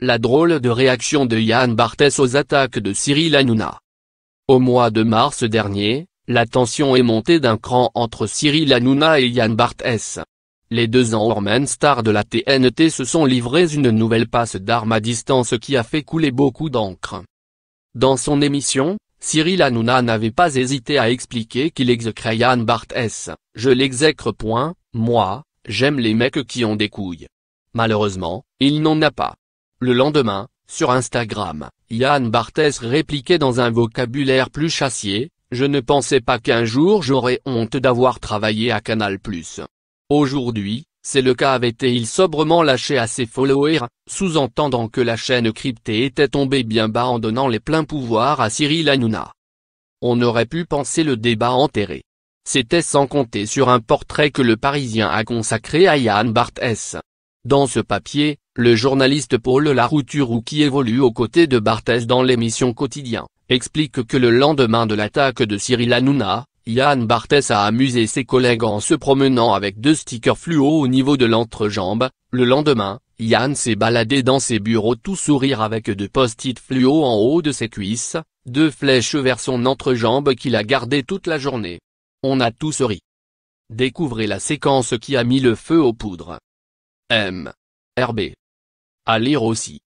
La drôle de réaction de Yann Barthès aux attaques de Cyril Hanouna. Au mois de mars dernier, la tension est montée d'un cran entre Cyril Hanouna et Yann Barthès. Les deux hormen stars de la TNT se sont livrés une nouvelle passe d'armes à distance qui a fait couler beaucoup d'encre. Dans son émission, Cyril Hanouna n'avait pas hésité à expliquer qu'il exécrait Yann Barthès, je l'exècre point, moi, j'aime les mecs qui ont des couilles. Malheureusement, il n'en a pas. Le lendemain, sur Instagram, Yann Barthès répliquait dans un vocabulaire plus chassier, « Je ne pensais pas qu'un jour j'aurais honte d'avoir travaillé à Canal+. » Aujourd'hui, c'est le cas avait-il sobrement lâché à ses followers, sous-entendant que la chaîne cryptée était tombée bien bas en donnant les pleins pouvoirs à Cyril Hanouna. On aurait pu penser le débat enterré. C'était sans compter sur un portrait que le Parisien a consacré à Yann Barthès. Dans ce papier, le journaliste Paul Larouturou qui évolue aux côtés de Barthès dans l'émission Quotidien, explique que le lendemain de l'attaque de Cyril Hanouna, Yann Barthes a amusé ses collègues en se promenant avec deux stickers fluo au niveau de l'entrejambe, le lendemain, Yann s'est baladé dans ses bureaux tout sourire avec deux post-it fluo en haut de ses cuisses, deux flèches vers son entrejambe qu'il a gardé toute la journée. On a tous ri. Découvrez la séquence qui a mis le feu aux poudres. M. RB À lire aussi.